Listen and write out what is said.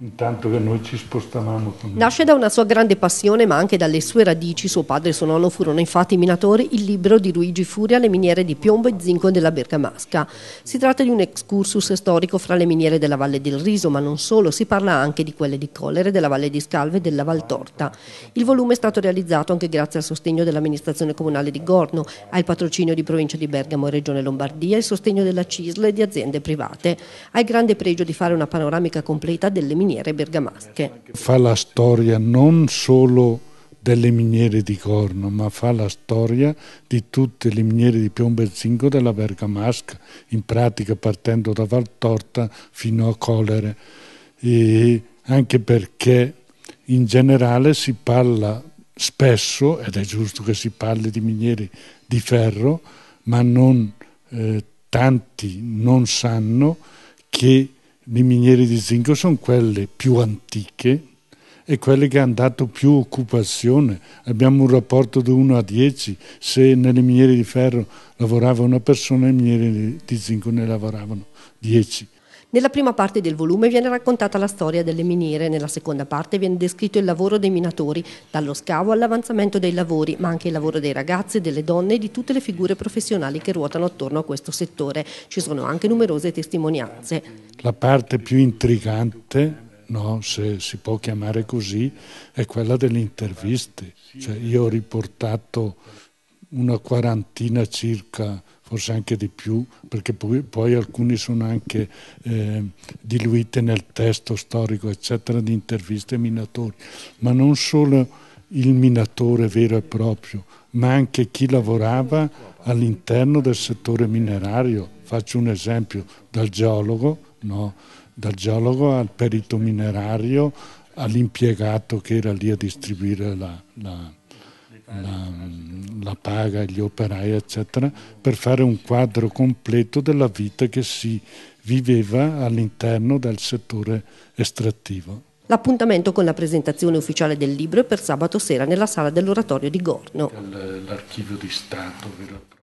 Intanto che noi ci spostavamo. Con... Nasce da una sua grande passione, ma anche dalle sue radici. Suo padre e suo nonno furono infatti minatori. Il libro di Luigi Furia, Le miniere di piombo e zinco della Bergamasca. Si tratta di un excursus storico fra le miniere della Valle del Riso, ma non solo. Si parla anche di quelle di Collere, della Valle di Scalve e della Valtorta. Il volume è stato realizzato anche grazie al sostegno dell'amministrazione comunale di Gorno, al patrocinio di provincia di Bergamo e Regione Lombardia, il sostegno della CISL e di aziende private. Ha il grande pregio di fare una panoramica completa delle miniere miniere bergamasche. Fa la storia non solo delle miniere di Corno, ma fa la storia di tutte le miniere di piombo e zinco della Bergamasca, in pratica partendo da Valtorta fino a Colere, e anche perché in generale si parla spesso, ed è giusto che si parli di miniere di ferro, ma non, eh, tanti non sanno che le miniere di zinco sono quelle più antiche e quelle che hanno dato più occupazione. Abbiamo un rapporto da 1 a 10, se nelle miniere di ferro lavorava una persona, nelle miniere di zinco ne lavoravano 10. Nella prima parte del volume viene raccontata la storia delle miniere, nella seconda parte viene descritto il lavoro dei minatori, dallo scavo all'avanzamento dei lavori, ma anche il lavoro dei ragazzi, delle donne e di tutte le figure professionali che ruotano attorno a questo settore. Ci sono anche numerose testimonianze. La parte più intrigante no, se si può chiamare così, è quella delle interviste. Cioè, io ho riportato una quarantina circa forse anche di più, perché poi, poi alcuni sono anche eh, diluite nel testo storico, eccetera, di interviste ai minatori, ma non solo il minatore vero e proprio, ma anche chi lavorava all'interno del settore minerario. Faccio un esempio, dal geologo, no? dal geologo al perito minerario, all'impiegato che era lì a distribuire la, la, la, la paga, gli operai, eccetera, per fare un quadro completo della vita che si viveva all'interno del settore estrattivo. L'appuntamento con la presentazione ufficiale del libro è per sabato sera nella sala dell'oratorio di Gorno. L'archivio di Stato. Vero?